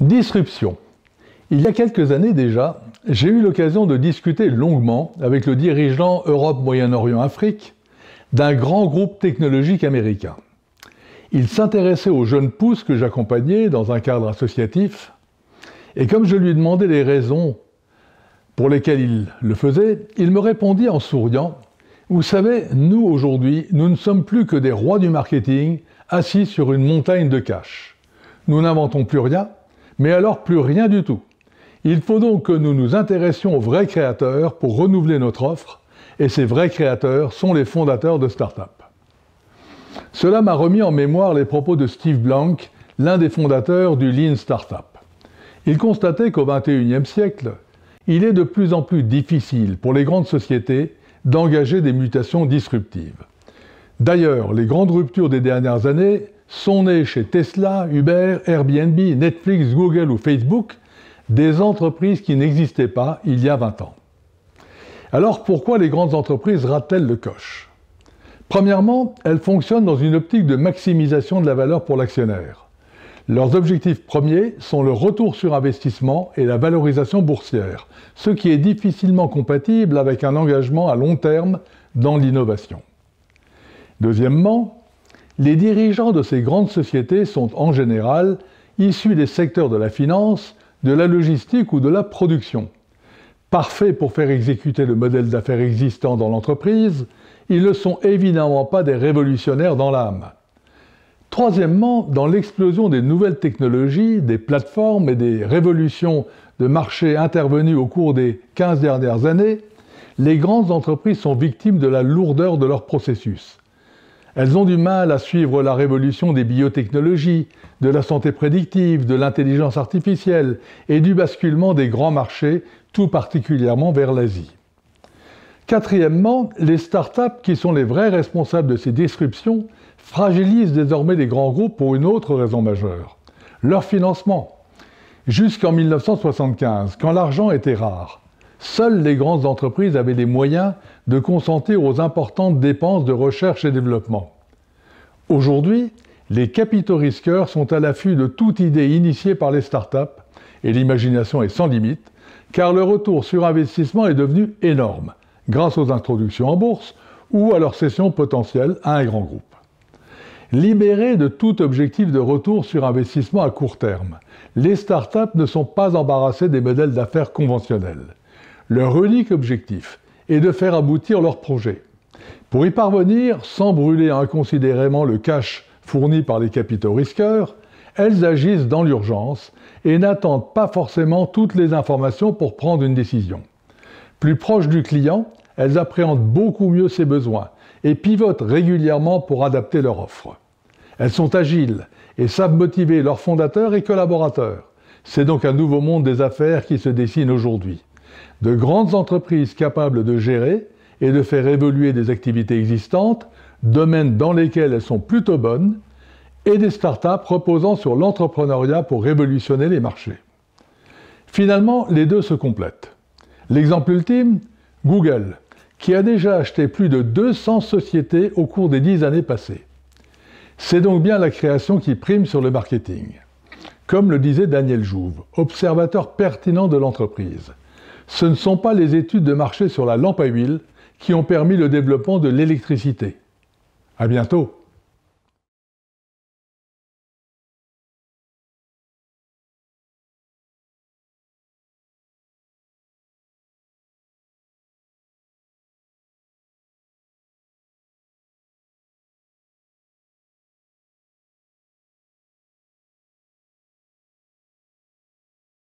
Disruption. Il y a quelques années déjà, j'ai eu l'occasion de discuter longuement avec le dirigeant Europe, Moyen-Orient, Afrique d'un grand groupe technologique américain. Il s'intéressait aux jeunes pousses que j'accompagnais dans un cadre associatif, et comme je lui demandais les raisons pour lesquelles il le faisait, il me répondit en souriant Vous savez, nous aujourd'hui, nous ne sommes plus que des rois du marketing assis sur une montagne de cash. Nous n'inventons plus rien, mais alors plus rien du tout. Il faut donc que nous nous intéressions aux vrais créateurs pour renouveler notre offre, et ces vrais créateurs sont les fondateurs de start-up. Cela m'a remis en mémoire les propos de Steve Blank, l'un des fondateurs du Lean Startup. Il constatait qu'au XXIe siècle, il est de plus en plus difficile pour les grandes sociétés d'engager des mutations disruptives. D'ailleurs, les grandes ruptures des dernières années sont nés chez Tesla, Uber, Airbnb, Netflix, Google ou Facebook, des entreprises qui n'existaient pas il y a 20 ans. Alors pourquoi les grandes entreprises ratent-elles le coche Premièrement, elles fonctionnent dans une optique de maximisation de la valeur pour l'actionnaire. Leurs objectifs premiers sont le retour sur investissement et la valorisation boursière, ce qui est difficilement compatible avec un engagement à long terme dans l'innovation. Deuxièmement, les dirigeants de ces grandes sociétés sont en général issus des secteurs de la finance, de la logistique ou de la production. Parfaits pour faire exécuter le modèle d'affaires existant dans l'entreprise, ils ne sont évidemment pas des révolutionnaires dans l'âme. Troisièmement, dans l'explosion des nouvelles technologies, des plateformes et des révolutions de marché intervenues au cours des 15 dernières années, les grandes entreprises sont victimes de la lourdeur de leur processus. Elles ont du mal à suivre la révolution des biotechnologies, de la santé prédictive, de l'intelligence artificielle et du basculement des grands marchés, tout particulièrement vers l'Asie. Quatrièmement, les startups, qui sont les vrais responsables de ces disruptions, fragilisent désormais les grands groupes pour une autre raison majeure, leur financement. Jusqu'en 1975, quand l'argent était rare, seules les grandes entreprises avaient les moyens de consentir aux importantes dépenses de recherche et développement. Aujourd'hui, les capitaux risqueurs sont à l'affût de toute idée initiée par les startups, et l'imagination est sans limite, car le retour sur investissement est devenu énorme, grâce aux introductions en bourse ou à leur cession potentielle à un grand groupe. Libérés de tout objectif de retour sur investissement à court terme, les startups ne sont pas embarrassées des modèles d'affaires conventionnels. Leur unique objectif est de faire aboutir leur projet. Pour y parvenir, sans brûler inconsidérément le cash fourni par les capitaux risqueurs, elles agissent dans l'urgence et n'attendent pas forcément toutes les informations pour prendre une décision. Plus proches du client, elles appréhendent beaucoup mieux ses besoins et pivotent régulièrement pour adapter leur offre. Elles sont agiles et savent motiver leurs fondateurs et collaborateurs. C'est donc un nouveau monde des affaires qui se dessine aujourd'hui de grandes entreprises capables de gérer et de faire évoluer des activités existantes, domaines dans lesquels elles sont plutôt bonnes, et des startups reposant sur l'entrepreneuriat pour révolutionner les marchés. Finalement, les deux se complètent. L'exemple ultime, Google, qui a déjà acheté plus de 200 sociétés au cours des dix années passées. C'est donc bien la création qui prime sur le marketing. Comme le disait Daniel Jouve, observateur pertinent de l'entreprise. Ce ne sont pas les études de marché sur la lampe à huile qui ont permis le développement de l'électricité. À bientôt